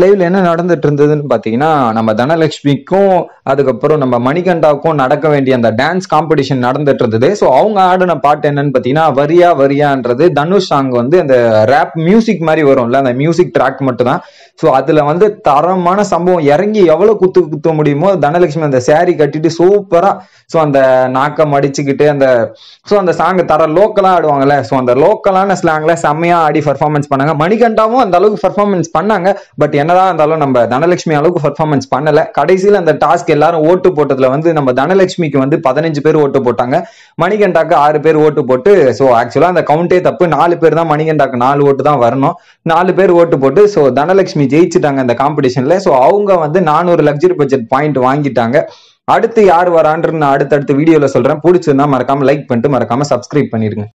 லைவ்ல என்ன நடந்துட்டு இருந்ததுன்னு பாத்தீங்கன்னா நம்ம தனலட்சுமிக்கும் அதுக்கப்புறம் நம்ம மணிகண்டாவுக்கும் நடக்க வேண்டிய அந்த டான்ஸ் காம்படிஷன் நடந்துட்டு இருந்தது ஸோ அவங்க ஆடின பாட்டு என்னன்னு பாத்தீங்கன்னா வரியா வரியான்றது தனுஷ் சாங் வந்து அந்த ரேப் மியூசிக் மாதிரி வரும்ல அந்த மியூசிக் ட்ராக் மட்டும் தான் ஸோ அதுல வந்து தரமான சம்பவம் இறங்கி எவ்வளவு குத்து குத்த முடியுமோ தனலட்சுமி அந்த சேரீ கட்டிட்டு சூப்பரா ஸோ அந்த நாக்கம் அடிச்சுக்கிட்டு அந்த ஸோ அந்த சாங் தர லோக்கலா ஆடுவாங்கல்ல ஸோ அந்த லோக்கலான ஸ்லாங்ல செம்மையா ஆடி பர்ஃபார்மன்ஸ் பண்ணாங்க மணிகண்டாவும் அந்த அளவுக்கு பர்ஃபார்மன்ஸ் பண்ணாங்க பட் என்னதான் இருந்தாலும் நம்ம தனலட்சுமி அளவுக்கு பர்ஃபார்மன்ஸ் பண்ணல கடைசியில் அந்த டாஸ்க் எல்லாரும் ஓட்டு போட்டதுல வந்து நம்ம தனலட்சுமிக்கு வந்து பதினஞ்சு பேர் ஓட்டு போட்டாங்க மணிகண்டாக்கு ஆறு பேர் ஓட்டு போட்டு ஸோ ஆக்சுவலா அந்த கவுண்டே தப்பு நாலு பேர் தான் மணிகண்டாக்கு நாலு ஓட்டு தான் வரணும் நாலு பேர் ஓட்டு போட்டு ஸோ தனலட்சுமி ஜெயிச்சுட்டாங்க அந்த காம்படிஷன்ல ஸோ அவங்க வந்து நானூறு லக்ஸரி பட்ஜெட் பாயிண்ட் வாங்கிட்டாங்க அடுத்து யார் வரான்னு நான் அடுத்தடுத்த வீடியோல சொல்றேன் பிடிச்சிருந்தா மறக்காம லைக் பண்ணிட்டு மறக்காம சப்ஸ்கிரைப் பண்ணிருங்க